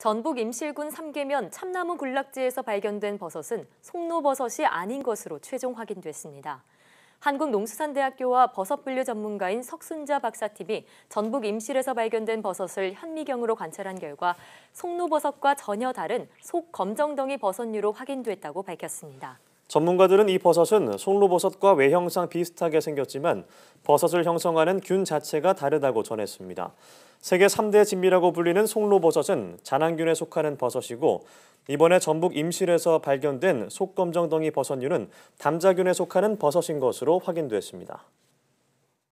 전북 임실군 삼계면 참나무 군락지에서 발견된 버섯은 송로버섯이 아닌 것으로 최종 확인됐습니다. 한국농수산대학교와 버섯 분류 전문가인 석순자 박사팀이 전북 임실에서 발견된 버섯을 현미경으로 관찰한 결과 송로버섯과 전혀 다른 속검정덩이 버섯류로 확인됐다고 밝혔습니다. 전문가들은 이 버섯은 송로버섯과 외형상 비슷하게 생겼지만 버섯을 형성하는 균 자체가 다르다고 전했습니다. 세계 3대 진미라고 불리는 송로버섯은 자낭균에 속하는 버섯이고 이번에 전북 임실에서 발견된 속검정덩이 버섯류는 담자균에 속하는 버섯인 것으로 확인됐습니다.